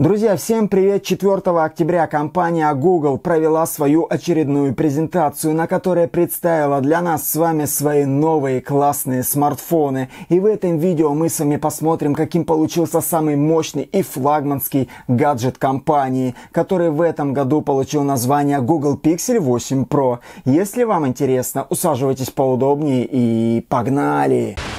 Друзья, всем привет! 4 октября компания Google провела свою очередную презентацию, на которой представила для нас с вами свои новые классные смартфоны. И в этом видео мы с вами посмотрим, каким получился самый мощный и флагманский гаджет компании, который в этом году получил название Google Pixel 8 Pro. Если вам интересно, усаживайтесь поудобнее и погнали! Погнали!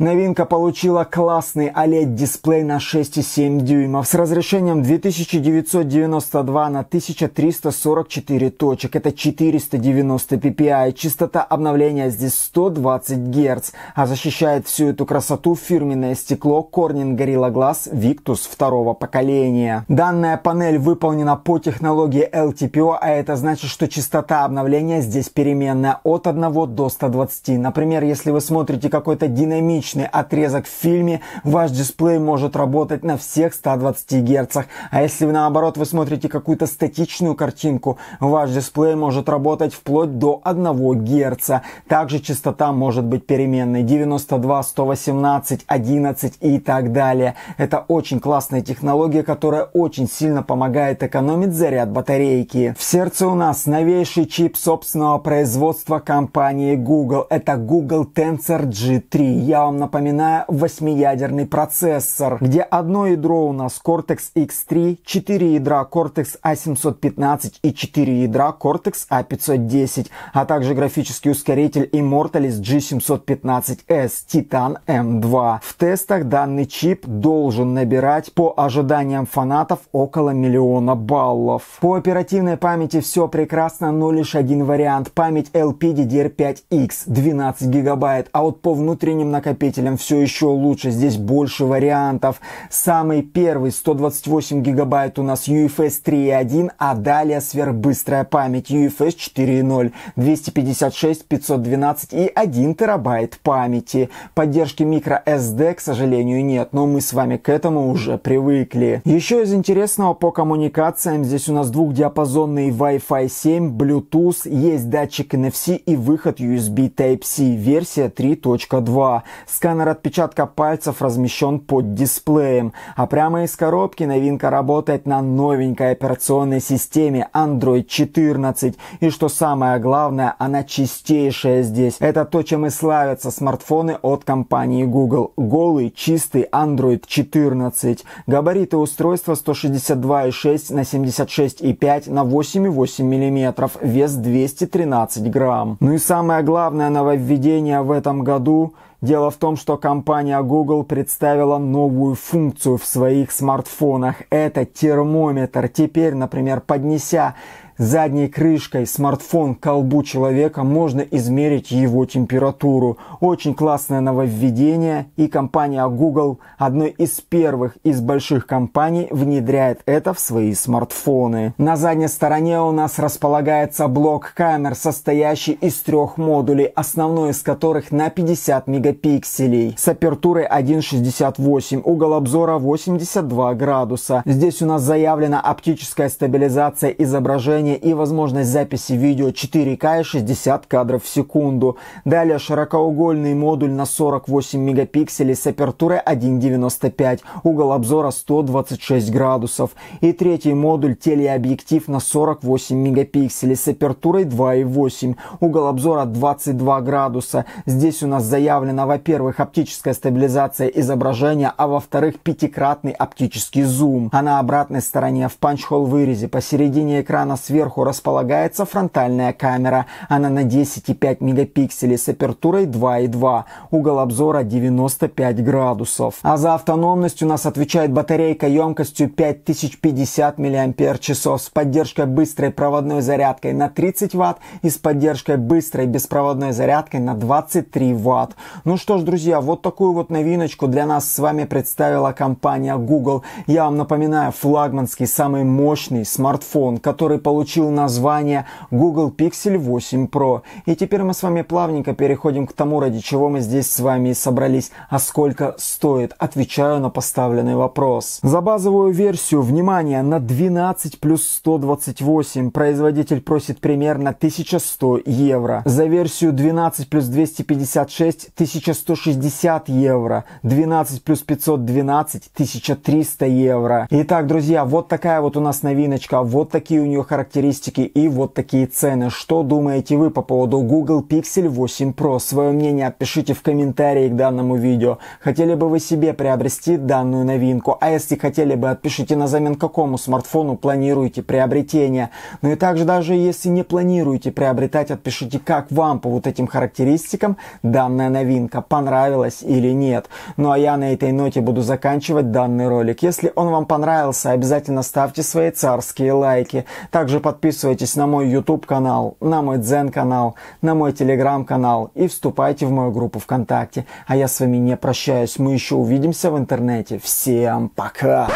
Новинка получила классный OLED-дисплей на 6,7 дюймов с разрешением 2992 на 1344 точек. Это 490 ppi. Частота обновления здесь 120 Гц. А защищает всю эту красоту фирменное стекло Corning Gorilla Glass Victus второго поколения. Данная панель выполнена по технологии LTPO, а это значит, что частота обновления здесь переменная от 1 до 120. Например, если вы смотрите какой-то динамичный мощный отрезок в фильме, ваш дисплей может работать на всех 120 Гц. А если наоборот вы смотрите какую-то статичную картинку, ваш дисплей может работать вплоть до 1 Гц. Также частота может быть переменной 92, 118, 11 и так далее. Это очень классная технология, которая очень сильно помогает экономить заряд батарейки. В сердце у нас новейший чип собственного производства компании Google. Это Google Tensor G3. Я вам напоминая восьмиядерный процессор, где одно ядро у нас Cortex-X3, 4 ядра Cortex-A715 а и 4 ядра Cortex-A510, а, а также графический ускоритель Immortalis G715S Titan M2. В тестах данный чип должен набирать по ожиданиям фанатов около миллиона баллов. По оперативной памяти все прекрасно, но лишь один вариант. Память LPDDR5X 12 гигабайт, а вот по внутренним накопителям потребителям все еще лучше, здесь больше вариантов. Самый первый 128 гигабайт у нас UFS 3.1, а далее сверхбыстрая память UFS 4.0, 256, 512 и 1 терабайт памяти. Поддержки microSD, к сожалению, нет, но мы с вами к этому уже привыкли. Еще из интересного по коммуникациям, здесь у нас двухдиапазонный Wi-Fi 7, Bluetooth, есть датчик NFC и выход USB Type-C, версия 3.2. Сканер отпечатка пальцев размещен под дисплеем, а прямо из коробки новинка работает на новенькой операционной системе Android 14. И что самое главное, она чистейшая здесь. Это то, чем и славятся смартфоны от компании Google. Голый, чистый Android 14. Габариты устройства 162,6 на 76,5 на 8,8 мм. Вес 213 грамм. Ну и самое главное нововведение в этом году – Дело в том, что компания Google представила новую функцию в своих смартфонах. Это термометр. Теперь, например, поднеся задней крышкой смартфон к колбу человека можно измерить его температуру. Очень классное нововведение, и компания Google, одной из первых из больших компаний, внедряет это в свои смартфоны. На задней стороне у нас располагается блок камер, состоящий из трех модулей, основной из которых на 50 мегапикселей, с апертурой 1.68, угол обзора 82 градуса. Здесь у нас заявлена оптическая стабилизация изображения разрешение и возможность записи видео 4К и 60 кадров в секунду. Далее широкоугольный модуль на 48 мегапикселей с апертурой 1.95, угол обзора 126 градусов. И третий модуль телеобъектив на 48 мегапикселей с апертурой 2.8, угол обзора 22 градуса. Здесь у нас заявлена, во-первых, оптическая стабилизация изображения, а во-вторых, пятикратный оптический зум. А на обратной стороне в панчхол вырезе посередине экрана сверху Сверху располагается фронтальная камера. Она на 10,5 мегапикселей с апертурой 2,2. Угол обзора 95 градусов. А за автономность у нас отвечает батарейка емкостью 5050 мАч с поддержкой быстрой проводной зарядкой на 30 Вт и с поддержкой быстрой беспроводной зарядкой на 23 Вт. Ну что ж, друзья, вот такую вот новиночку для нас с вами представила компания Google. Я вам напоминаю, флагманский самый мощный смартфон, который получил получил название Google Pixel 8 Pro. И теперь мы с вами плавненько переходим к тому, ради чего мы здесь с вами и собрались. А сколько стоит? Отвечаю на поставленный вопрос. За базовую версию, внимание, на 12 плюс 128 производитель просит примерно 1100 евро. За версию 12 плюс 256 1160 евро. 12 плюс 512 1300 евро. Итак, друзья, вот такая вот у нас новиночка, вот такие у нее характеристики характеристики и вот такие цены. Что думаете вы по поводу Google Pixel 8 Pro? Свое мнение отпишите в комментарии к данному видео. Хотели бы вы себе приобрести данную новинку? А если хотели бы, отпишите на замен какому смартфону планируете приобретение. Ну и также даже если не планируете приобретать, отпишите как вам по вот этим характеристикам данная новинка, понравилась или нет. Ну а я на этой ноте буду заканчивать данный ролик. Если он вам понравился, обязательно ставьте свои царские лайки. Также подписывайтесь на мой YouTube канал, на мой Дзен канал, на мой Telegram канал и вступайте в мою группу ВКонтакте. А я с вами не прощаюсь, мы еще увидимся в интернете. Всем пока!